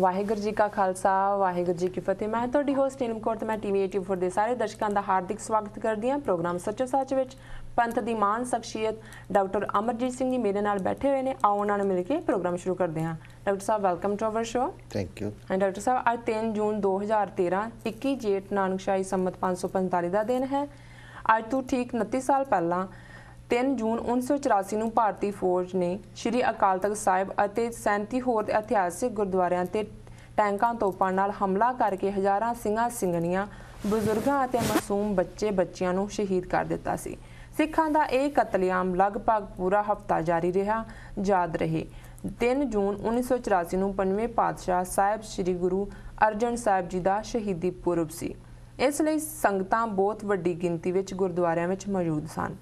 ਵਾਹਿਗੁਰੂ ਜੀ ਕਾ ਖਾਲਸਾ ਵਾਹਿਗੁਰੂ ਜੀ ਕੀ ਫਤਿਹ ਮੈਂ ਤੁਹਾਡੀ ਹੋਸਟ ਨੀਲਮ ਕੌਰ ਤੇ ਮੈਂ ਟੀਵੀ 84 ਦੇ ਸਾਰੇ ਦਰਸ਼ਕਾਂ ਦਾ ਹਾਰਦਿਕ ਸਵਾਗਤ ਕਰਦੀ ਹਾਂ ਪ੍ਰੋਗਰਾਮ ਸੱਚੋ ਸੱਚ ਵਿੱਚ ਪੰਥ ਦੀ ਮਾਨ ਸ਼ਖਸੀਅਤ ਡਾਕਟਰ ਅਮਰਜੀਤ ਸਿੰਘ ਜੀ ਮੇਰੇ ਨਾਲ ਬੈਠੇ ਹੋਏ ਨੇ ਆਓ ਉਹਨਾਂ ਨਾਲ ਮਿਲ ਕੇ ਪ੍ਰੋਗਰਾਮ ਸ਼ੁਰੂ ਕਰਦੇ ਹਾਂ ਡਾਕਟਰ ਸਾਹਿਬ welcome to our show thank you and doctor ਸਾਹਿਬ ਅੱਜ 3 ਜੂਨ 2013 21 ਜੇਠ ਨਾਨਕਸ਼ਾਹੀ ਸੰਮਤ 545 ਦਾ ਦਿਨ ਹੈ ਅੱਜ ਤੋਂ ਠੀਕ 29 ਸਾਲ ਪਹਿਲਾਂ 3 ਜੂਨ 1984 ਨੂੰ ਭਾਰਤੀ ਫੌਜ ਨੇ ਸ੍ਰੀ ਅਕਾਲ ਤਖਤ ਸਾਹਿਬ ਅਤੇ 37 ਹੋਰ ਇਤਿਹਾਸਿਕ ਗੁਰਦੁਆਰਿਆਂ ਤੇ ਟੈਂਕਾਂ ਤੋਪਾਂ ਨਾਲ ਹਮਲਾ ਕਰਕੇ ਹਜ਼ਾਰਾਂ ਸਿੰਘਾਂ ਸਿੰਘਣੀਆਂ ਬਜ਼ੁਰਗਾਂ ਅਤੇ ਮਾਸੂਮ ਬੱਚੇ ਬੱਚੀਆਂ ਨੂੰ ਸ਼ਹੀਦ ਕਰ ਦਿੱਤਾ ਸੀ ਸਿੱਖਾਂ ਦਾ ਇਹ ਕਤਲੇਆਮ ਲਗਭਗ ਪੂਰਾ ਹਫਤਾ ਜਾਰੀ ਰਿਹਾ ਯਾਦ ਰਹੇ 3 ਜੂਨ 1984 ਨੂੰ ਪੰਜਵੇਂ ਪਾਤਸ਼ਾਹ ਸਾਹਿਬ ਸ੍ਰੀ ਗੁਰੂ ਅਰਜਨ ਸਾਹਿਬ ਜੀ ਦਾ ਸ਼ਹੀਦੀ ਪੁਰਬ ਸੀ ਇਸ ਲਈ ਸੰਗਤਾਂ ਬਹੁਤ ਵੱਡੀ ਗਿਣਤੀ ਵਿੱਚ ਗੁਰਦੁਆਰਿਆਂ ਵਿੱਚ ਮੌਜੂਦ ਸਨ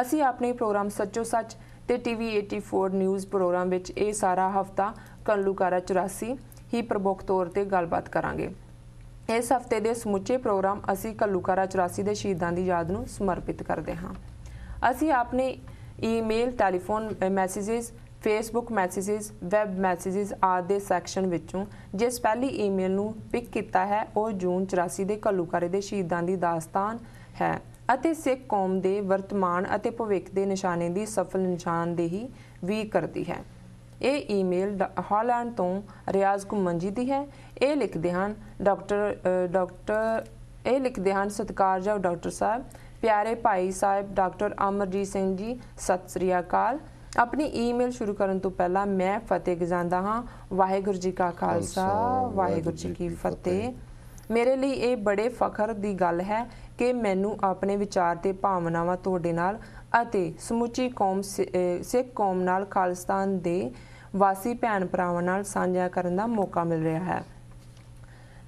ਅਸੀਂ ਆਪਣੇ ਪ੍ਰੋਗਰਾਮ ਸੱਚੋ ਸੱਚ ਤੇ ਟੀਵੀ 84 ਨਿਊਜ਼ ਪ੍ਰੋਗਰਾਮ ਵਿੱਚ ਇਹ ਸਾਰਾ ਹਫਤਾ ਕੰਲੂਕਾਰਾ 84 ਹੀ ਪ੍ਰਮੁੱਖ ਤੌਰ ਤੇ ਗੱਲਬਾਤ ਕਰਾਂਗੇ ਇਸ ਹਫਤੇ ਦੇ ਸਮੁੱਚੇ ਪ੍ਰੋਗਰਾਮ ਅਸੀਂ ਕੱਲੂਕਾਰਾ 84 ਦੇ ਸ਼ਹੀਦਾਂ ਦੀ ਯਾਦ ਨੂੰ ਸਮਰਪਿਤ ਕਰਦੇ ਹਾਂ ਅਸੀਂ ਆਪਣੇ email telephone messages Facebook messages web messages ਆਦਿ ਦੇ ਸੈਕਸ਼ਨ ਵਿੱਚੋਂ ਜਿਸ ਪਹਿਲੀ ਈਮੇਲ ਨੂੰ ਪਿਕ ਕੀਤਾ ਹੈ ਉਹ ਜੂਨ 84 ਦੇ ਕੱਲੂਕਾਰੇ ਦੇ ਸ਼ਹੀਦਾਂ ਦੀ ਦਾਸਤਾਨ ਹੈ ਅਤੇ ਸਿੱਖ ਕੌਮ ਦੇ ਵਰਤਮਾਨ ਅਤੇ ਭਵਿੱਖ ਦੇ ਨਿਸ਼ਾਨੇ ਦੀ ਸਫਲ ਨਿਸ਼ਾਨਦੇਹੀ ਵੀ ਕਰਦੀ ਹੈ ਇਹ ਈਮੇਲ ਹਾਲੈਂਡ ਤੋਂ ਰਿਆਜ਼ ਘੁੰਮਨ ਜੀ ਦੀ ਹੈ ਇਹ ਲਿਖਦੇ ਹਨ ਡਾਕਟਰ ਡਾਕਟਰ ਇਹ ਲਿਖਦੇ ਹਨ ਸਤਿਕਾਰਯੋਗ ਡਾਕਟਰ ਸਾਹਿਬ ਪਿਆਰੇ ਭਾਈ ਸਾਹਿਬ ਡਾਕਟਰ ਅਮਰਜੀਤ ਸਿੰਘ ਜੀ ਸਤਿ ਸ੍ਰੀ ਅਕਾਲ ਆਪਣੀ ਈਮੇਲ ਸ਼ੁਰੂ ਕਰਨ ਤੋਂ ਪਹਿਲਾਂ ਮੈਂ ਫਤਿਹ ਗਜ਼ਾਂਦਾ ਹਾਂ ਵਾਹਿਗੁਰੂ ਜੀ ਕਾ ਖਾਲਸਾ ਵਾਹਿਗੁਰੂ ਜੀ ਕੀ ਫਤਿਹ ਮੇਰੇ ਲਈ ਇਹ ਬੜੇ ਫਖਰ ਦੀ ਗੱਲ ਹੈ ਕਿ ਮੈਨੂੰ ਆਪਣੇ ਵਿਚਾਰ ਤੇ ਭਾਵਨਾਵਾਂ ਤੁਹਾਡੇ ਨਾਲ ਅਤੇ ਸਮੁੱਚੀ ਕੌਮ ਸਿੱਖ ਕੌਮ ਨਾਲ ਖਾਲਿਸਤਾਨ ਦੇ ਵਾਸੀ ਭੈਣ ਭਰਾਵਾਂ ਨਾਲ ਸਾਂਝਾ ਕਰਨ ਦਾ ਮੌਕਾ ਮਿਲ ਰਿਹਾ ਹੈ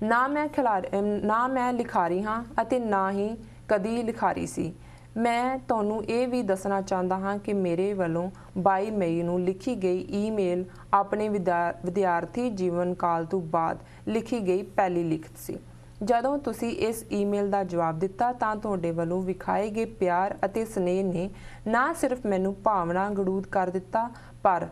ਨਾ ਮੈਂ ਖਿਲਾੜੀ ਨਾ ਮੈਂ ਲਿਖਾਰੀ ਹਾਂ ਅਤੇ ਨਾ ਹੀ ਕਦੀ ਲਿਖਾਰੀ ਸੀ ਮੈਂ ਤੁਹਾਨੂੰ ਇਹ ਵੀ ਦੱਸਣਾ ਚਾਹੁੰਦਾ ਹਾਂ ਕਿ ਮੇਰੇ ਵੱਲੋਂ 22 ਮਈ ਨੂੰ ਲਿਖੀ ਗਈ ਈਮੇਲ ਆਪਣੇ ਵਿਦਿਆਰਥੀ ਜੀਵਨ ਕਾਲ ਤੋਂ ਬਾਅਦ ਲਿਖੀ ਗਈ ਪਹਿਲੀ ਲਿਖਤ ਸੀ ਜਦੋਂ ਤੁਸੀਂ ਇਸ ਈਮੇਲ ਦਾ ਜਵਾਬ ਦਿੱਤਾ ਤਾਂ ਤੁਹਾਡੇ ਵੱਲੋਂ ਵਿਖਾਏ ਗਏ ਪਿਆਰ ਅਤੇ ਸਨੇਹ ਨੇ ਨਾ ਸਿਰਫ ਮੈਨੂੰ ਭਾਵਨਾ ਗੜੂਦ ਕਰ ਦਿੱਤਾ ਪਰ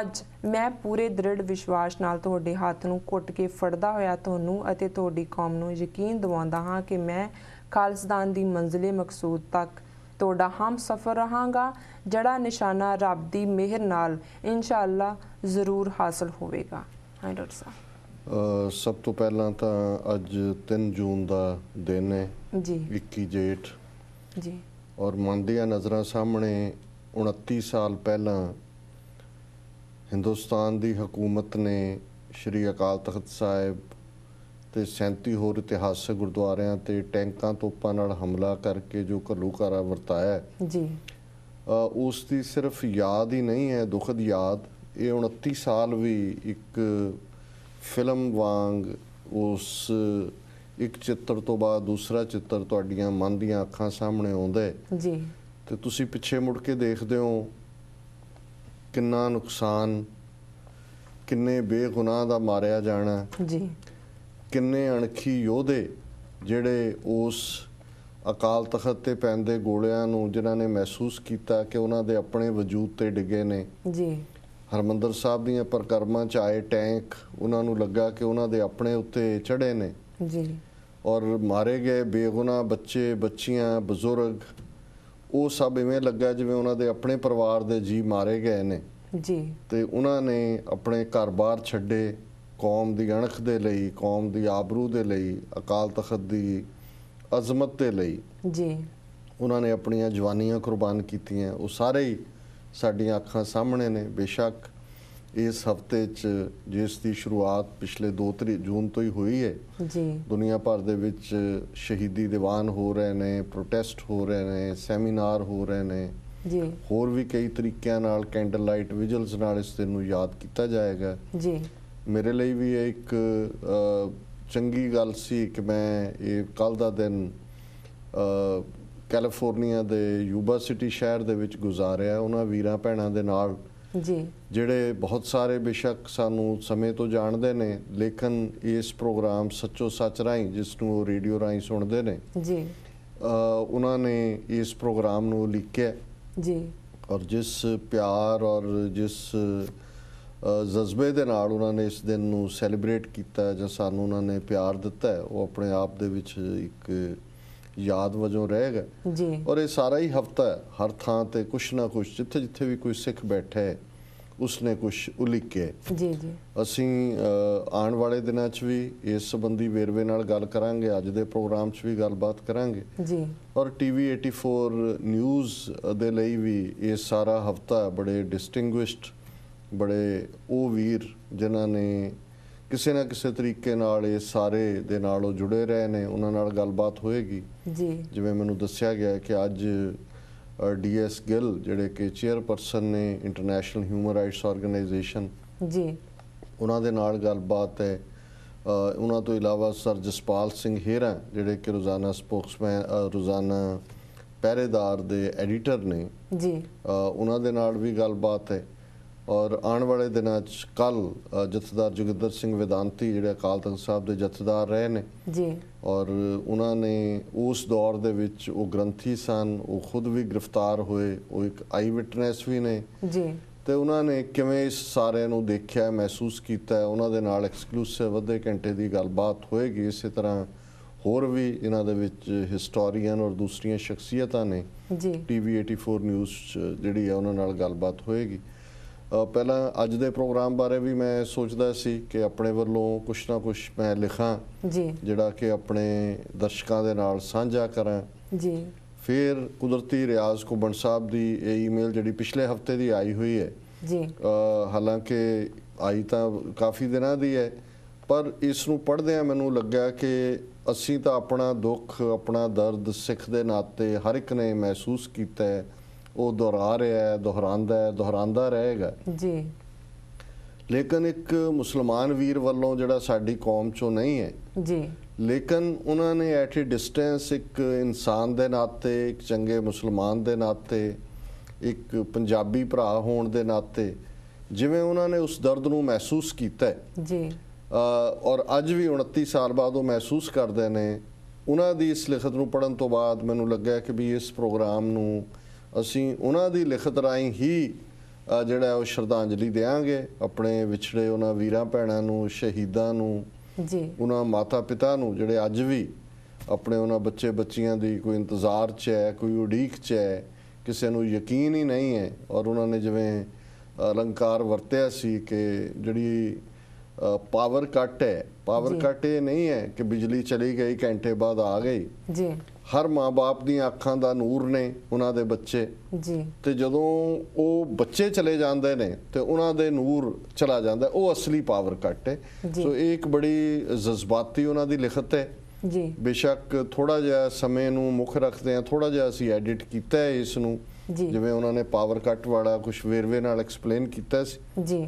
ਅੱਜ ਮੈਂ ਪੂਰੇ ਦ੍ਰਿੜ ਵਿਸ਼ਵਾਸ ਨਾਲ ਤੁਹਾਡੇ ਹੱਥ ਨੂੰ ਘੁੱਟ ਕੇ ਫੜਦਾ ਹੋਇਆ ਤੁਹਾਨੂੰ ਅਤੇ ਤੁਹਾਡੀ ਕੌਮ ਨੂੰ ਯਕੀਨ ਦਿਵਾਉਂਦਾ ਹਾਂ ਕਿ ਮੈਂ ਖਾਲਸਦਾਨ ਦੀ ਮੰਜ਼ਲੇ ਮਕਸੂਦ ਤੱਕ ਤੁਹਾਡਾ ਹਮ ਸਫਰ ਰਹਾਂਗਾ ਜਿਹੜਾ ਨਿਸ਼ਾਨਾ ਰੱਬ ਦੀ ਮਿਹਰ ਨਾਲ ਇਨਸ਼ਾ ਅੱਲਾ ਜ਼ਰੂਰ ਹਾਸਲ ਹੋਵੇਗਾ ਹਾਂ ਡਾਕਟਰ ਸਾਹਿਬ ਸਭ ਤੋਂ ਪਹਿਲਾਂ ਤਾਂ ਅੱਜ 3 ਜੂਨ ਦਾ ਦਿਨ ਹੈ ਜੀ 21 ਜੇਠ ਜੀ ਔਰ ਮੰਦੀਆਂ ਨਜ਼ਰਾਂ ਸਾਹਮਣੇ 29 ਸਾਲ ਪਹਿਲਾਂ ਹਿੰਦੁਸਤਾਨ ਦੀ ਹਕੂਮਤ ਨੇ ਸ਼੍ਰੀ ਅਕਾਲ ਤਖਤ ਸਾਹਿਬ ਤੇ 37 ਹੋਰ ਇਤਿਹਾਸਕ ਗੁਰਦੁਆਰਿਆਂ ਤੇ ਟੈਂਕਾਂ ਤੋਪਾਂ ਨਾਲ ਹਮਲਾ ਕਰਕੇ ਜੋ ਘੱਲੂਕਾਰਾ ਵਰਤਾਇਆ ਜੀ ਉਸ ਦੀ ਸਿਰਫ ਯਾਦ ਹੀ ਨਹੀਂ ਹੈ ਦੁਖਦ ਯਾਦ ਇਹ 29 ਸਾਲ ਵੀ ਇੱਕ ਫਿਲਮ ਵਾਂਗ ਉਸ ਇੱਕ ਚਿੱਤਰ ਤੋਂ ਬਾਅਦ ਦੂਸਰਾ ਚਿੱਤਰ ਤੁਹਾਡੀਆਂ ਮਨ ਦੀਆਂ ਅੱਖਾਂ ਸਾਹਮਣੇ ਆਉਂਦਾ ਹੈ ਜੀ ਤੇ ਤੁਸੀਂ ਪਿੱਛੇ ਮੁੜ ਕੇ ਦੇਖਦੇ ਹੋ ਕਿੰਨਾ ਨੁਕਸਾਨ ਕਿੰਨੇ ਬੇਗੁਨਾਹ ਦਾ ਮਾਰਿਆ ਜਾਣਾ ਜੀ ਕਿੰਨੇ ਅਣਖੀ ਯੋਧੇ ਜਿਹੜੇ ਉਸ ਅਕਾਲ ਤਖਤ ਤੇ ਪੈਂਦੇ ਗੋਲਿਆਂ ਨੂੰ ਜਿਨ੍ਹਾਂ ਨੇ ਮਹਿਸੂਸ ਕੀਤਾ ਕਿ ਉਹਨਾਂ ਦੇ ਆਪਣੇ ਵਜੂਦ ਤੇ ਡਿੱਗੇ ਨੇ ਜੀ ਹਰਮੰਦਰ ਸਾਹਿਬ ਦੀਆਂ ਪ੍ਰਕਰਮਾਂ ਚ ਆਏ ਟੈਂਕ ਉਹਨਾਂ ਨੂੰ ਲੱਗਾ ਕਿ ਉਹਨਾਂ ਦੇ ਆਪਣੇ ਉੱਤੇ ਚੜੇ ਨੇ ਜੀ ਔਰ ਮਾਰੇ ਗਏ ਬੇਗੁਨਾ ਬੱਚੇ ਬੱਚੀਆਂ ਬਜ਼ੁਰਗ ਉਹ ਸਭ ਇਵੇਂ ਲੱਗਾ ਜਿਵੇਂ ਉਹਨਾਂ ਦੇ ਆਪਣੇ ਪਰਿਵਾਰ ਦੇ ਜੀ ਮਾਰੇ ਗਏ ਨੇ ਜੀ ਤੇ ਉਹਨਾਂ ਨੇ ਆਪਣੇ ਘਰ-ਬਾਰ ਛੱਡੇ ਕੌਮ ਦੀ ਅਣਖ ਦੇ ਲਈ ਕੌਮ ਦੀ ਆਬਰੂ ਦੇ ਲਈ ਅਕਾਲ ਤਖਤ ਦੀ ਅਜ਼ਮਤ ਦੇ ਲਈ ਜੀ ਉਹਨਾਂ ਨੇ ਆਪਣੀਆਂ ਜਵਾਨੀਆਂ ਕੁਰਬਾਨ ਕੀਤੀਆਂ ਉਹ ਸਾਰੇ ਹੀ ਸਾਡੀਆਂ ਅੱਖਾਂ ਸਾਹਮਣੇ ਨੇ ਬੇਸ਼ੱਕ ਇਸ ਹਫਤੇ 'ਚ ਜਿਸ ਦੀ ਸ਼ੁਰੂਆਤ ਪਿਛਲੇ 2 3 ਜੂਨ ਤੋਂ ਹੀ ਹੋਈ ਹੈ ਜੀ ਦੁਨੀਆ ਭਰ ਦੇ ਵਿੱਚ ਸ਼ਹੀਦੀ ਦੀਵਾਨ ਹੋ ਰਹੇ ਨੇ ਪ੍ਰੋਟੈਸਟ ਹੋ ਰਹੇ ਨੇ ਸੈਮੀਨਾਰ ਹੋ ਰਹੇ ਨੇ ਜੀ ਹੋਰ ਵੀ ਕਈ ਤਰੀਕਿਆਂ ਨਾਲ ਕੈਂਡਲ ਲਾਈਟ ਵਿਜ਼ਲਸ ਨਾਲ ਇਸ ਦਿਨ ਨੂੰ ਯਾਦ ਕੀਤਾ ਜਾਏਗਾ ਜੀ ਮੇਰੇ ਲਈ ਵੀ ਇਹ ਇੱਕ ਚੰਗੀ ਗੱਲ ਸੀ ਕਿ ਮੈਂ ਇਹ ਕੱਲ ਦਾ ਦਿਨ ਕੈਲੀਫੋਰਨੀਆ ਦੇ ਯੂਬਾ ਸਿਟੀ ਸ਼ਹਿਰ ਦੇ ਵਿੱਚ ਗੁਜ਼ਾਰਿਆ ਉਹਨਾਂ ਵੀਰਾਂ ਭੈਣਾਂ ਦੇ ਨਾਲ ਜੀ ਜਿਹੜੇ ਬਹੁਤ ਸਾਰੇ ਬਿਸ਼ੱਕ ਸਾਨੂੰ ਸਮੇਂ ਤੋਂ ਜਾਣਦੇ ਨੇ ਲੇਕਿਨ ਇਸ ਪ੍ਰੋਗਰਾਮ ਸੱਚੋ ਸੱਚ ਰਾਈ ਜਿਸ ਨੂੰ ਉਹ ਰੇਡੀਓ ਰਾਈ ਸੁਣਦੇ ਨੇ ਜੀ ਉਹਨਾਂ ਨੇ ਇਸ ਪ੍ਰੋਗਰਾਮ ਨੂੰ ਲਿਖਿਆ ਜੀ ਔਰ ਜਿਸ ਪਿਆਰ ਔਰ ਜਿਸ ਜਜ਼ਬੇ ਦੇ ਨਾਲ ਉਹਨਾਂ ਨੇ ਇਸ ਦਿਨ ਨੂੰ ਸੈਲੀਬ੍ਰੇਟ ਕੀਤਾ ਜਾਂ ਸਾਨੂੰ ਉਹਨਾਂ ਨੇ ਪਿਆਰ ਦਿੱਤਾ ਉਹ ਆਪਣੇ ਆਪ ਦੇ ਵਿੱਚ ਇੱਕ ਯਾਦ ਵਜੋਂ ਰਹੇਗਾ ਜੀ ਔਰ ਇਹ ਸਾਰਾ ਹੀ ਹਫਤਾ ਹਰ ਥਾਂ ਤੇ ਕੁਛ ਨਾ ਕੁਛ ਜਿੱਥੇ ਜਿੱਥੇ ਵੀ ਕੋਈ ਸਿੱਖ ਬੈਠਾ ਹੈ ਉਸਨੇ ਕੁਝ ਉਲਿਕੇ ਜੀ ਜੀ ਅਸੀਂ ਆਉਣ ਵਾਲੇ ਦਿਨਾਂ 'ਚ ਵੀ ਇਸ ਸੰਬੰਧੀ ਵੇਰਵੇ ਨਾਲ ਗੱਲ ਕਰਾਂਗੇ ਅੱਜ ਦੇ ਪ੍ਰੋਗਰਾਮ 'ਚ ਵੀ ਗੱਲਬਾਤ ਕਰਾਂਗੇ ਜੀ ਔਰ ਟੀਵੀ 84 ਨਿਊਜ਼ ਦੇ ਲਈ ਵੀ ਇਹ ਸਾਰਾ ਹਫਤਾ ਬੜੇ ਡਿਸਟਿੰਗੁਇਸ਼ਡ ਬੜੇ ਉਹ ਵੀਰ ਜਿਨ੍ਹਾਂ ਨੇ ਕਿਸੇ ਨਾ ਕਿਸੇ ਤਰੀਕੇ ਨਾਲ ਇਹ ਸਾਰੇ ਦੇ ਨਾਲ ਉਹ ਜੁੜੇ ਰਹੇ ਨੇ ਉਹਨਾਂ ਨਾਲ ਗੱਲਬਾਤ ਹੋਏਗੀ ਜੀ ਜਿਵੇਂ ਮੈਨੂੰ ਦੱਸਿਆ ਗਿਆ ਕਿ ਅੱਜ ਡੀਐਸ ਗਿੱਲ ਜਿਹੜੇ ਕਿ ਚੇਅਰਪਰਸਨ ਨੇ ਇੰਟਰਨੈਸ਼ਨਲ ਹਿਊਮਨ ਰਾਈਟਸ ਆਰਗੇਨਾਈਜੇਸ਼ਨ ਜੀ ਉਹਨਾਂ ਦੇ ਨਾਲ ਗੱਲਬਾਤ ਹੈ ਉਹਨਾਂ ਤੋਂ ਇਲਾਵਾ ਸਰ ਜਸਪਾਲ ਸਿੰਘ ਹੀਰਾ ਜਿਹੜੇ ਕਿ ਰੋਜ਼ਾਨਾ ਸਪੋਕਸਮੈਨ ਰੋਜ਼ਾਨਾ ਪਹਿਰੇਦਾਰ ਦੇ ਐਡੀਟਰ ਨੇ ਜੀ ਉਹਨਾਂ ਦੇ ਨਾਲ ਵੀ ਗੱਲਬਾਤ ਹੈ ਔਰ ਆਉਣ ਵਾਲੇ ਦਿਨਾਂ 'ਚ ਕੱਲ ਜਥੇਦਾਰ ਜੋਗਿੰਦਰ ਸਿੰਘ ਵਿਦਾਂਤੀ ਜਿਹੜੇ ਅਕਾਲ ਤਖਤ ਸਾਹਿਬ ਦੇ ਜਥੇਦਾਰ ਰਹੇ ਨੇ ਜੀ ਔਰ ਉਹਨਾਂ ਨੇ ਉਸ ਦੌਰ ਦੇ ਵਿੱਚ ਉਹ ਗ੍ਰੰਥੀ ਸਨ ਉਹ ਖੁਦ ਵੀ ਗ੍ਰਿਫਤਾਰ ਹੋਏ ਉਹ ਇੱਕ ਆਈ ਵਿਟਨੈਸ ਵੀ ਨੇ ਜੀ ਤੇ ਉਹਨਾਂ ਨੇ ਕਿਵੇਂ ਇਸ ਸਾਰਿਆਂ ਨੂੰ ਦੇਖਿਆ ਮਹਿਸੂਸ ਕੀਤਾ ਉਹਨਾਂ ਦੇ ਨਾਲ ਐਕਸਕਲੂਸਿਵ ਅੱਧੇ ਘੰਟੇ ਦੀ ਗੱਲਬਾਤ ਹੋਏਗੀ ਇਸੇ ਤਰ੍ਹਾਂ ਹੋਰ ਵੀ ਇਹਨਾਂ ਦੇ ਵਿੱਚ ਹਿਸਟੋਰੀਅਨ ਔਰ ਦੂਸਰੀਆਂ ਸ਼ਖਸੀਅਤਾਂ ਨੇ ਜੀ ਟੀਵੀ 84 ਨਿਊਜ਼ ਜਿਹੜੀ ਹੈ ਉਹਨਾਂ ਨਾਲ ਗੱਲਬਾਤ ਹੋਏਗੀ ਪਹਿਲਾਂ ਅੱਜ ਦੇ ਪ੍ਰੋਗਰਾਮ ਬਾਰੇ ਵੀ ਮੈਂ ਸੋਚਦਾ ਸੀ ਕਿ ਆਪਣੇ ਵੱਲੋਂ ਕੁਛ ਨਾ ਕੁਛ ਮੈਂ ਲਿਖਾਂ ਜੀ ਜਿਹੜਾ ਕਿ ਆਪਣੇ ਦਰਸ਼ਕਾਂ ਦੇ ਨਾਲ ਸਾਂਝਾ ਕਰਾਂ ਜੀ ਫਿਰ ਕੁਦਰਤੀ ਰਿਆਜ਼ ਕੋਬਣ ਸਾਹਿਬ ਦੀ ਇਹ ਈਮੇਲ ਜਿਹੜੀ ਪਿਛਲੇ ਹਫਤੇ ਦੀ ਆਈ ਹੋਈ ਹੈ ਜੀ ਹਾਲਾਂਕਿ ਆਈ ਤਾਂ ਕਾਫੀ ਦਿਨਾਂ ਦੀ ਹੈ ਪਰ ਇਸ ਨੂੰ ਪੜ੍ਹਦਿਆਂ ਮੈਨੂੰ ਲੱਗਾ ਕਿ ਅਸੀਂ ਤਾਂ ਆਪਣਾ ਦੁੱਖ ਆਪਣਾ ਦਰਦ ਸਿੱਖ ਦੇ ਨਾਤੇ ਹਰ ਇੱਕ ਨੇ ਮਹਿਸੂਸ ਕੀਤਾ ਹੈ ਉਹ ਦੁਹਰਾ ਰਿਹਾ ਹੈ ਦੁਹਰਾਉਂਦਾ ਹੈ ਦੁਹਰਾਉਂਦਾ ਰਹੇਗਾ ਜੀ ਲੇਕਿਨ ਇੱਕ ਮੁਸਲਮਾਨ ਵੀਰ ਵੱਲੋਂ ਜਿਹੜਾ ਸਾਡੀ ਕੌਮ ਚੋਂ ਨਹੀਂ ਹੈ ਜੀ ਲੇਕਿਨ ਉਹਨਾਂ ਨੇ ਐਟ ਅ ਡਿਸਟੈਂਸ ਇੱਕ ਇਨਸਾਨ ਦੇ ਨਾਤੇ ਇੱਕ ਚੰਗੇ ਮੁਸਲਮਾਨ ਦੇ ਨਾਤੇ ਇੱਕ ਪੰਜਾਬੀ ਭਰਾ ਹੋਣ ਦੇ ਨਾਤੇ ਜਿਵੇਂ ਉਹਨਾਂ ਨੇ ਉਸ ਦਰਦ ਨੂੰ ਮਹਿਸੂਸ ਕੀਤਾ ਜੀ ਔਰ ਅੱਜ ਵੀ 29 ਸਾਲ ਬਾਅਦ ਉਹ ਮਹਿਸੂਸ ਕਰਦੇ ਨੇ ਉਹਨਾਂ ਦੀ ਇਸ ਲਿਖਤ ਨੂੰ ਪੜਨ ਤੋਂ ਬਾਅਦ ਮੈਨੂੰ ਲੱਗਿਆ ਕਿ ਵੀ ਇਸ ਪ੍ਰੋਗਰਾਮ ਨੂੰ ਅਸੀਂ ਉਹਨਾਂ ਦੀ ਲਿਖਤ ਰਾਈ ਹੀ ਜਿਹੜਾ ਉਹ ਸ਼ਰਧਾਂਜਲੀ ਦੇਾਂਗੇ ਆਪਣੇ ਵਿਛੜੇ ਉਹਨਾਂ ਵੀਰਾਂ ਭੈਣਾਂ ਨੂੰ ਸ਼ਹੀਦਾਂ ਨੂੰ ਜੀ ਉਹਨਾਂ ਮਾਤਾ ਪਿਤਾ ਨੂੰ ਜਿਹੜੇ ਅੱਜ ਵੀ ਆਪਣੇ ਉਹਨਾਂ ਬੱਚੇ ਬੱਚੀਆਂ ਦੀ ਕੋਈ ਇੰਤਜ਼ਾਰ 'ਚ ਹੈ ਕੋਈ ਉਡੀਕ 'ਚ ਹੈ ਕਿਸੇ ਨੂੰ ਯਕੀਨ ਹੀ ਨਹੀਂ ਹੈ ਔਰ ਉਹਨਾਂ ਨੇ ਜਿਵੇਂ ਅਲੰਕਾਰ ਵਰਤਿਆ ਸੀ ਕਿ ਜਿਹੜੀ ਪਾਵਰ कट है ਪਾਵਰ ਕੱਟ ਇਹ ਨਹੀਂ ਹੈ ਕਿ ਬਿਜਲੀ ਚਲੀ ਗਈ ਘੰਟੇ ਬਾਅਦ ਆ ਗਈ ਜੀ ਹਰ ਮਾਪੇ ਦੀਆਂ ਅੱਖਾਂ ਦਾ ਨੂਰ ਨੇ ਉਹਨਾਂ ਦੇ ਬੱਚੇ ਜੀ ਤੇ ਜਦੋਂ ਉਹ ਬੱਚੇ ਚਲੇ ਜਾਂਦੇ ਨੇ ਤੇ ਉਹਨਾਂ ਦੇ ਨੂਰ ਚਲਾ ਜਾਂਦਾ ਉਹ ਅਸਲੀ ਪਾਵਰ ਕੱਟ ਹੈ ਸੋ ਇਹ ਇੱਕ ਬੜੀ ਜਜ਼ਬਾਤੀ ਉਹਨਾਂ ਦੀ ਲਿਖਤ ਹੈ ਜੀ ਬੇਸ਼ੱਕ ਥੋੜਾ ਜਿਹਾ ਸਮੇਂ ਨੂੰ ਮੁੱਖ ਰੱਖਦੇ ਆ ਥੋੜਾ ਜਿਹਾ ਅਸੀਂ ਐਡਿਟ ਕੀਤਾ ਹੈ ਇਸ ਨੂੰ ਜਿਵੇਂ ਉਹਨਾਂ ਨੇ ਪਾਵਰ ਕੱਟ ਵਾਲਾ ਕੁਝ ਵੇਰਵੇ ਨਾਲ ਐਕਸਪਲੇਨ ਕੀਤਾ ਸੀ ਜੀ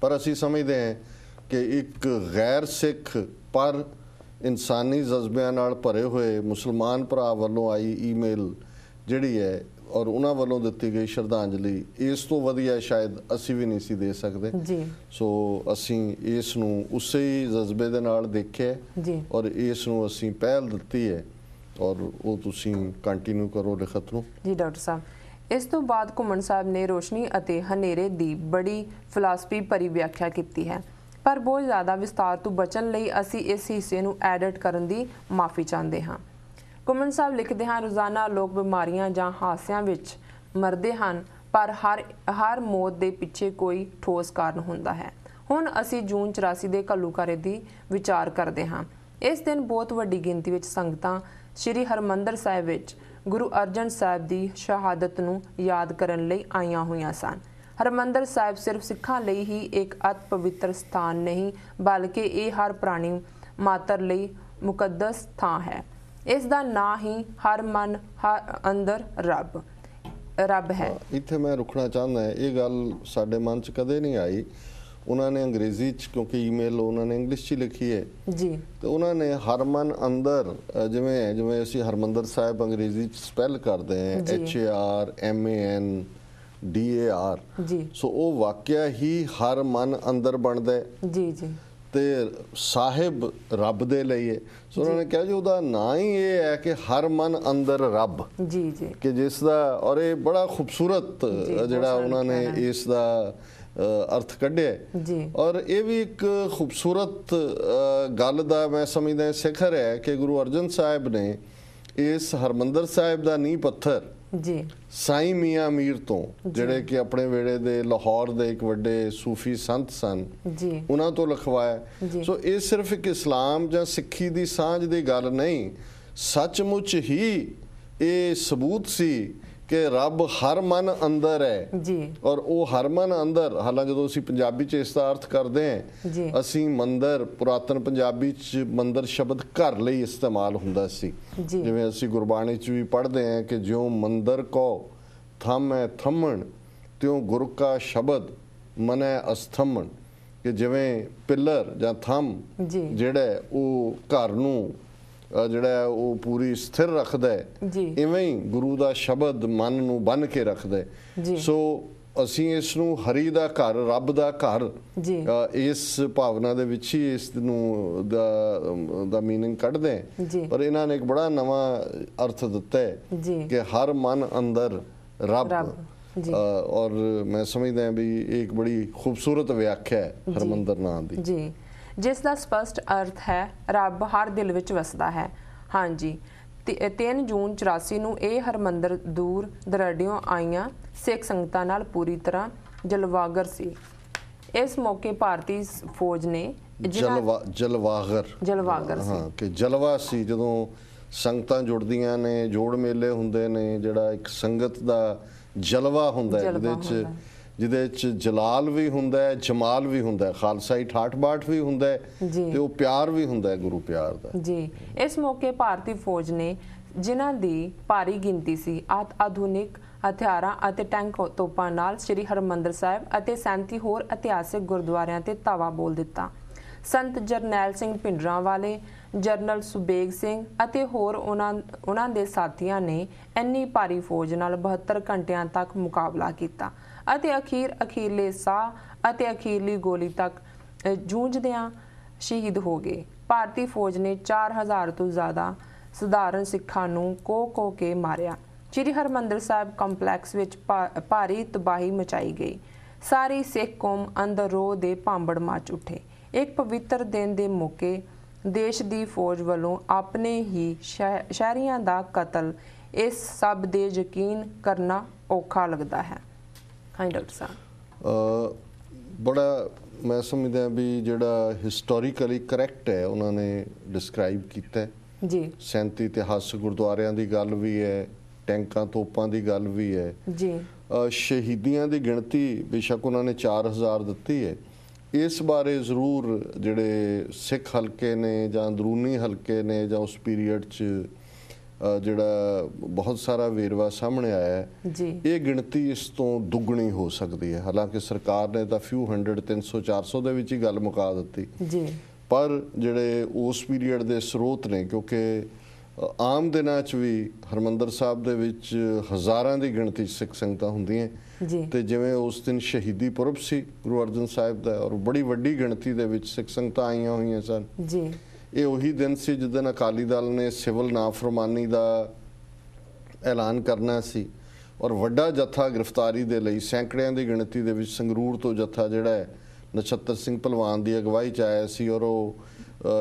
ਪਰ ਅਸੀਂ ਸਮਝਦੇ ਹਾਂ ਕਿ ਇੱਕ ਗੈਰ ਸਿੱਖ ਪਰ ਇਨਸਾਨੀ ਜਜ਼ਬਿਆਂ ਨਾਲ ਭਰੇ ਹੋਏ ਮੁਸਲਮਾਨ ਭਰਾ ਵੱਲੋਂ ਆਈ ਈਮੇਲ ਜਿਹੜੀ ਹੈ ਔਰ ਉਹਨਾਂ ਵੱਲੋਂ ਦਿੱਤੀ ਗਈ ਸ਼ਰਧਾਂਜਲੀ ਇਸ ਤੋਂ ਵਧੀਆ ਸ਼ਾਇਦ ਅਸੀਂ ਵੀ ਨਹੀਂ ਸੀ ਦੇ ਸਕਦੇ ਜੀ ਸੋ ਅਸੀਂ ਇਸ ਨੂੰ ਉਸੇ ਹੀ ਜਜ਼ਬੇ ਦੇ ਨਾਲ ਦੇਖਿਆ ਜੀ ਔਰ ਇਸ ਨੂੰ ਅਸੀਂ ਪਹਿਲ ਦਿੱਤੀ ਹੈ ਔਰ ਉਹ ਤੁਸੀਂ ਕੰਟੀਨਿਊ ਕਰੋ ਲਿਖਤ ਨੂੰ ਜੀ ਡਾਕਟਰ ਸਾਹਿਬ ਇਸ ਤੋਂ ਬਾਅਦ ਘੁੰਮਣ ਸਾਹਿਬ ਨੇ ਰੋਸ਼ਨੀ ਅਤੇ ਹਨੇਰੇ ਦੀ ਬੜੀ ਫਿਲਾਸਫੀ ਭਰੀ ਵਿਆਖਿਆ ਕੀਤੀ ਹੈ ਪਰ ਬਹੁਤ ਜ਼ਿਆਦਾ ਵਿਸਤਾਰ ਤੋਂ ਬਚਣ ਲਈ ਅਸੀਂ ਇਸ ਹਿੱਸੇ ਨੂੰ ਐਡਿਟ ਕਰਨ ਦੀ ਮਾਫੀ ਚਾਹੁੰਦੇ ਹਾਂ ਕੁਮਨ ਸਾਹਿਬ ਲਿਖਦੇ ਹਨ ਰੋਜ਼ਾਨਾ ਲੋਕ ਬਿਮਾਰੀਆਂ ਜਾਂ ਹਾਸਿਆਂ ਵਿੱਚ ਮਰਦੇ ਹਨ ਪਰ ਹਰ ਹਰ ਮੌਤ ਦੇ ਪਿੱਛੇ ਕੋਈ ਠੋਸ ਕਾਰਨ ਹੁੰਦਾ ਹੈ ਹੁਣ ਅਸੀਂ ਜੂਨ 84 ਦੇ ਕੱਲੂਕਾਰੇ ਦੀ ਵਿਚਾਰ ਕਰਦੇ ਹਾਂ ਇਸ ਦਿਨ ਬਹੁਤ ਵੱਡੀ ਗਿਣਤੀ ਵਿੱਚ ਸੰਗਤਾਂ ਸ੍ਰੀ ਹਰਮੰਦਰ ਸਾਹਿਬ ਵਿੱਚ ਗੁਰੂ ਅਰਜਨ ਸਾਹਿਬ ਦੀ ਸ਼ਹਾਦਤ ਨੂੰ ਯਾਦ ਕਰਨ ਲਈ ਆਈਆਂ ਹੋਈਆਂ ਸਨ ਹਰਮੰਦਰ ਸਾਹਿਬ ਸਿਰਫ ਸਿੱਖਾਂ ਲਈ ਹੀ ਇੱਕ ਅਤ ਪਵਿੱਤਰ ਸਥਾਨ ਨਹੀਂ ਬਲਕਿ ਇਹ ਹਰ ਪ੍ਰਾਣੀ ਮਾਤਰ ਲਈ ਮੁਕੱਦਸ ਥਾਂ ਹੈ ਇਸ ਦਾ ਨਾਂ ਹੀ ਹਰ ਮਨ ਅੰਦਰ ਰੱਬ ਰੱਬ ਹੈ ਇੱਥੇ ਮੈਂ ਰੁਕਣਾ ਚਾਹੁੰਦਾ ਇਹ ਗੱਲ ਸਾਡੇ ਮਨ 'ਚ ਕਦੇ ਨਹੀਂ ਆਈ ਉਹਨਾਂ ਨੇ ਅੰਗਰੇਜ਼ੀ 'ਚ ਕਿਉਂਕਿ ਈਮੇਲ ਉਹਨਾਂ ਨੇ ਇੰਗਲਿਸ਼ 'ਚ ਲਿਖੀ ਹੈ ਜੀ ਤੇ ਉਹਨਾਂ ਨੇ ਹਰ ਮਨ ਅੰਦਰ ਜਿਵੇਂ ਜਿਵੇਂ ਅਸੀਂ ਹਰਮੰਦਰ ਸਾਹਿਬ ਅੰਗਰੇਜ਼ੀ 'ਚ ਸਪੈਲ ਕਰਦੇ ਹਾਂ H A R M A N ਡੀਏਆਰ ਜੀ ਸੋ ਉਹ ਵਾਕਿਆ ਹੀ ਹਰ ਮਨ ਅੰਦਰ ਬਣਦਾ ਹੈ ਜੀ ਜੀ ਤੇ ਸਾਹਿਬ ਰੱਬ ਦੇ ਲਈ ਹੈ ਸੋ ਉਹਨਾਂ ਨੇ ਕਿਹਾ ਜੀ ਉਹਦਾ ਨਾਂ ਹੀ ਇਹ ਹੈ ਕਿ ਹਰ ਮਨ ਅੰਦਰ ਰੱਬ ਜੀ ਜੀ ਕਿ ਜਿਸ ਦਾ ਔਰ ਇਹ ਬੜਾ ਖੂਬਸੂਰਤ ਜਿਹੜਾ ਉਹਨਾਂ ਨੇ ਇਸ ਦਾ ਅਰਥ ਕੱਢਿਆ ਜੀ ਔਰ ਇਹ ਵੀ ਇੱਕ ਖੂਬਸੂਰਤ ਗੱਲ ਦਾ ਮੈਂ ਸਮਝਦਾ ਸਿਖਰ ਹੈ ਕਿ ਗੁਰੂ ਅਰਜਨ ਸਾਹਿਬ ਨੇ ਇਸ ਹਰਮੰਦਰ ਸਾਹਿਬ ਦਾ ਨੀਂਹ ਪੱਥਰ ਜੀ ਸਾਈ ਮੀਆਂ ਮੀਰ ਤੋਂ ਜਿਹੜੇ ਕਿ ਆਪਣੇ ਵੇਲੇ ਦੇ ਲਾਹੌਰ ਦੇ ਇੱਕ ਵੱਡੇ ਸੂਫੀ ਸੰਤ ਸਨ ਜੀ ਉਹਨਾਂ ਤੋਂ ਲਿਖਵਾਇਆ ਸੋ ਇਹ ਸਿਰਫ ਇੱਕ ਇਸਲਾਮ ਜਾਂ ਸਿੱਖੀ ਦੀ ਸਾਂਝ ਦੀ ਗੱਲ ਨਹੀਂ ਸੱਚਮੁੱਚ ਹੀ ਇਹ ਸਬੂਤ ਸੀ ਕਿ ਰੱਬ ਹਰ ਮਨ ਅੰਦਰ ਹੈ ਜੀ ਔਰ ਉਹ ਹਰ ਮਨ ਅੰਦਰ ਹਾਲਾਂ ਜਦੋਂ ਅਸੀਂ ਪੰਜਾਬੀ ਚ ਇਸ ਦਾ ਅਰਥ ਕਰਦੇ ਹਾਂ ਅਸੀਂ ਮੰਦਰ ਪੁਰਾਤਨ ਪੰਜਾਬੀ ਚ ਮੰਦਰ ਸ਼ਬਦ ਘਰ ਲਈ ਇਸਤੇਮਾਲ ਹੁੰਦਾ ਸੀ ਜਿਵੇਂ ਅਸੀਂ ਗੁਰਬਾਣੀ ਚ ਵੀ ਪੜ੍ਹਦੇ ਹਾਂ ਕਿ ਜਿਉ ਮੰਦਰ ਕੋ ਥਮ ਹੈ ਥਮਣ ਤਿਉ ਗੁਰ ਕਾ ਸ਼ਬਦ ਮਨੈ ਅਸਥਮਣ ਕਿ ਜਿਵੇਂ ਪਿੱਲਰ ਜਾਂ ਥਮ ਜਿਹੜਾ ਉਹ ਘਰ ਨੂੰ ਜਿਹੜਾ ਉਹ ਪੂਰੀ ਸਥਿਰ ਰੱਖਦਾ ਹੈ ਇਵੇਂ ਹੀ ਗੁਰੂ ਦਾ ਸ਼ਬਦ ਮਨ ਨੂੰ ਬੰਨ ਕੇ ਰੱਖਦਾ ਹੈ ਸੋ ਅਸੀਂ ਇਸ ਨੂੰ ਹਰੀ ਦਾ ਘਰ ਰੱਬ ਦਾ ਘਰ ਇਸ ਭਾਵਨਾ ਦੇ ਵਿੱਚ ਹੀ ਇਸ ਨੂੰ ਦਾ ਦਾ मीनिंग ਕੱਢਦੇ ਪਰ ਇਹਨਾਂ ਨੇ ਇੱਕ ਬੜਾ ਨਵਾਂ ਅਰਥ ਦਿੱਤਾ ਹੈ ਕਿ ਹਰ ਮਨ ਅੰਦਰ ਰੱਬ ਔਰ ਮੈਂ ਸਮਝਦਾ ਹਾਂ ਵੀ ਇੱਕ ਬੜੀ ਖੂਬਸੂਰਤ ਵਿਆਖਿਆ ਹੈ ਹਰਮੰਦਰ ਨਾਮ ਦੀ ਜੀ ਜਿਸ ਦਾ ਸਪਸ਼ਟ ਅਰਥ ਹੈ ਰੱਬ ਹਰ ਦਿਲ ਵਿੱਚ ਵਸਦਾ ਹੈ ਹਾਂਜੀ 3 ਜੂਨ 84 ਨੂੰ ਇਹ ਹਰਮੰਦਰ ਦੂਰ ਦਰੜਿਓਂ ਆਈਆਂ ਸਿੱਖ ਸੰਗਤਾਂ ਨਾਲ ਪੂਰੀ ਤਰ੍ਹਾਂ ਜਲਵਾਗਰ ਸੀ ਇਸ ਮੌਕੇ ਭਾਰਤੀ ਫੌਜ ਨੇ ਜਲਵਾ ਜਲਵਾਗਰ ਜਲਵਾਗਰ ਸੀ ਹਾਂ ਕਿ ਜਲਵਾ ਸੀ ਜਦੋਂ ਸੰਗਤਾਂ ਜੁੜਦੀਆਂ ਨੇ ਜੋੜ ਮੇਲੇ ਹੁੰਦੇ ਨੇ ਜਿਹੜਾ ਇੱਕ ਸੰਗਤ ਦਾ ਜਲਵਾ ਹੁੰਦਾ ਹੈ ਜਿਹਦੇ ਵਿੱਚ ਜਿਹਦੇ ਵਿੱਚ ਜਲਾਲ ਵੀ ਹੁੰਦਾ ਹੈ ਜਮਾਲ ਵੀ ਹੁੰਦਾ ਹੈ ਖਾਲਸਾਈ ਠਾਠ-ਬਾਠ ਵੀ ਹੁੰਦਾ ਹੈ ਤੇ ਉਹ ਪਿਆਰ ਵੀ ਹੁੰਦਾ ਹੈ ਗੁਰੂ ਪਿਆਰ ਦਾ ਜੀ ਇਸ ਮੌਕੇ ਭਾਰਤੀ ਫੌਜ ਨੇ ਜਿਨ੍ਹਾਂ ਦੀ ਭਾਰੀ ਗਿਣਤੀ ਸੀ ਆਧੁਨਿਕ ਹਥਿਆਰਾਂ ਅਤੇ ਟੈਂਕ ਤੋਪਾਂ ਨਾਲ ਸ੍ਰੀ ਹਰਮੰਦਰ ਸਾਹਿਬ ਅਤੇ ਸੈਂਤੀ ਹੋਰ ਇਤਿਹਾਸਿਕ ਗੁਰਦੁਆਰਿਆਂ ਤੇ ਤਾਵਾ ਬੋਲ ਦਿੱਤਾ ਸੰਤ ਜਰਨੈਲ ਸਿੰਘ ਪਿੰਡਰਾ ਵਾਲੇ ਜਰਨਲ ਸੁਬੇਗ ਸਿੰਘ ਅਤੇ ਹੋਰ ਉਹਨਾਂ ਉਹਨਾਂ ਦੇ ਸਾਥੀਆਂ ਨੇ ਇੰਨੀ ਭਾਰੀ ਫੌਜ ਨਾਲ 72 ਘੰਟਿਆਂ ਤੱਕ ਮੁਕਾਬਲਾ ਕੀਤਾ ਅਤੇ ਅਖੀਰ ਅਖੀਰਲੇ ਸਾਹ ਅਤੇ ਅਖੀਰਲੀ ਗੋਲੀ ਤੱਕ ਜੂਝਦਿਆਂ ਸ਼ਹੀਦ ਹੋ ਗਏ ਭਾਰਤੀ ਫੌਜ ਨੇ 4000 ਤੋਂ ਜ਼ਿਆਦਾ ਸਧਾਰਨ ਸਿੱਖਾਂ ਨੂੰ ਕੋ-ਕੋ ਕੇ ਮਾਰਿਆ ਸ੍ਰੀ ਹਰਮੰਦਰ ਸਾਹਿਬ ਕੰਪਲੈਕਸ ਵਿੱਚ ਭਾਰੀ ਤਬਾਹੀ ਮਚਾਈ ਗਈ ਸਾਰੀ ਸਿੱਖ ਕੌਮ ਅੰਦਰ ਰੋ ਦੇ ਭਾਂਬੜ ਮਚ ਉੱਠੇ ਇੱਕ ਪਵਿੱਤਰ ਦਿਨ ਦੇ ਮੌਕੇ ਦੇਸ਼ ਦੀ ਫੌਜ ਵੱਲੋਂ ਆਪਣੇ ਹੀ ਸ਼ਹਿਰੀਆਂ ਦਾ ਕਤਲ ਇਸ ਸਭ ਦੇ ਯਕੀਨ ਕਰਨਾ ਔਖਾ ਲੱਗਦਾ ਹੈ ਹਾਂਜੀ ਡਾਕਟਰ ਸਾਹਿਬ ਬੜਾ ਮੈਂ ਸਮਝਦਾ ਵੀ ਜਿਹੜਾ ਹਿਸਟੋਰੀਕਲੀ ਕਰੈਕਟ ਹੈ ਉਹਨਾਂ ਨੇ ਡਿਸਕ੍ਰਾਈਬ ਕੀਤਾ ਜੀ ਸੈਂਤ ਇਤਿਹਾਸ ਗੁਰਦੁਆਰਿਆਂ ਦੀ ਗੱਲ ਵੀ ਹੈ ਟੈਂਕਾਂ ਤੋਪਾਂ ਦੀ ਗੱਲ ਵੀ ਹੈ ਜੀ ਸ਼ਹੀਦੀਆਂ ਦੀ ਗਿਣਤੀ ਬੇਸ਼ੱਕ ਉਹਨਾਂ ਨੇ 4000 ਦਿੱਤੀ ਹੈ ਇਸ ਬਾਰੇ ਜ਼ਰੂਰ ਜਿਹੜੇ ਸਿੱਖ ਹਲਕੇ ਨੇ ਜਾਂ ਅੰਦਰੂਨੀ ਹਲਕੇ ਨੇ ਜਾਂ ਉਸ ਪੀਰੀਅਡ 'ਚ ਜਿਹੜਾ ਬਹੁਤ ਸਾਰਾ ਵੇਰਵਾ ਸਾਹਮਣੇ ਆਇਆ ਹੈ ਜੀ ਇਹ ਗਿਣਤੀ ਇਸ ਤੋਂ ਦੁੱਗਣੀ ਹੋ ਸਕਦੀ ਹੈ ਹਾਲਾਂਕਿ ਸਰਕਾਰ ਨੇ ਤਾਂ ਫਿਊ 100 300 400 ਦੇ ਵਿੱਚ ਹੀ ਗੱਲ ਮੁਕਾ ਦਿੱਤੀ ਜੀ ਪਰ ਜਿਹੜੇ ਉਸ ਪੀਰੀਅਡ ਦੇ ਸਰੋਤ ਨੇ ਕਿਉਂਕਿ ਆਮ ਦਿਨਾਂ 'ਚ ਵੀ ਹਰਮੰਦਰ ਸਾਹਿਬ ਦੇ ਵਿੱਚ ਹਜ਼ਾਰਾਂ ਦੀ ਗਿਣਤੀ ਸਿੱਖ ਸੰਗਤਾਂ ਹੁੰਦੀਆਂ ਤੇ ਜਿਵੇਂ ਉਸ ਦਿਨ ਸ਼ਹੀਦੀ ਪੁਰਬ ਸੀ ਗੁਰੂ ਅਰਜਨ ਸਾਹਿਬ ਦਾ ਔਰ ਬੜੀ ਵੱਡੀ ਗਿਣਤੀ ਦੇ ਵਿੱਚ ਸਿੱਖ ਸੰਗਤਾਂ ਆਈਆਂ ਹੋਈਆਂ ਸਨ ਜੀ ਇਹ ਉਹੀ ਦਿਨ ਸੀ ਜਦੋਂ ਅਕਾਲੀ ਦਲ ਨੇ ਸਿਵਲ ਨਾਫਰਮਾਨੀ ਦਾ ਐਲਾਨ ਕਰਨਾ ਸੀ ਔਰ ਵੱਡਾ ਜੱਥਾ ਗ੍ਰਿਫਤਾਰੀ ਦੇ ਲਈ ਸੈਂਕੜਿਆਂ ਦੀ ਗਿਣਤੀ ਦੇ ਵਿੱਚ ਸੰਗਰੂਰ ਤੋਂ ਜੱਥਾ ਜਿਹੜਾ ਹੈ ਨਛੱਤਰ ਸਿੰਘ ਪਲਵਾਨ ਦੀ ਅਗਵਾਈ 'ਚ ਆਇਆ ਸੀ ਔਰ ਉਹ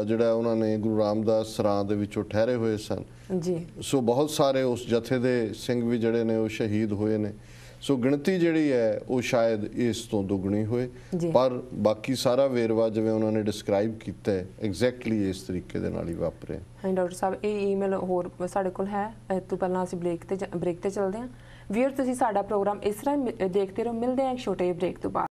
ਜਿਹੜਾ ਉਹਨਾਂ ਨੇ ਗੁਰੂ ਰਾਮਦਾਸ ਸਰਾਂ ਦੇ ਵਿੱਚੋਂ ਠਹਿਰੇ ਹੋਏ ਸਨ ਜੀ ਸੋ ਬਹੁਤ ਸਾਰੇ ਉਸ ਜਥੇ ਦੇ ਸਿੰਘ ਵੀ ਜਿਹੜੇ ਨੇ ਉਹ ਸ਼ਹੀਦ ਹੋਏ ਨੇ ਸੋ ਗਿਣਤੀ ਜਿਹੜੀ ਹੈ ਉਹ ਸ਼ਾਇਦ ਇਸ ਤੋਂ ਦੁੱਗਣੀ ਹੋਏ ਪਰ ਬਾਕੀ ਸਾਰਾ ਵੇਰਵਾ ਜਿਵੇਂ ਉਹਨਾਂ ਨੇ ਡਿਸਕ੍ਰਾਈਬ ਕੀਤਾ ਹੈ ਐਗਜ਼ੈਕਟਲੀ ਇਸ ਤਰੀਕੇ ਦੇ ਨਾਲ ਹੀ ਵਾਪਰੇ ਹਾਂ ਡਾਕਟਰ ਸਾਹਿਬ ਇਹ ਈਮੇਲ ਹੋਰ ਸਾਡੇ ਕੋਲ ਹੈ ਤੋਂ ਪਹਿਲਾਂ ਅਸੀਂ ਬ੍ਰੇਕ ਤੇ ਬ੍ਰੇਕ ਤੇ ਚੱਲਦੇ ਹਾਂ ਵੀਰ ਤੁਸੀਂ ਸਾਡਾ ਪ੍ਰੋਗਰਾਮ ਇਸ ਤਰ੍ਹਾਂ ਦੇਖਦੇ ਰਹੋ ਮਿਲਦੇ ਹਾਂ ਇੱਕ ਛੋਟੇ ਬ੍ਰੇਕ ਤੋਂ ਬਾਅਦ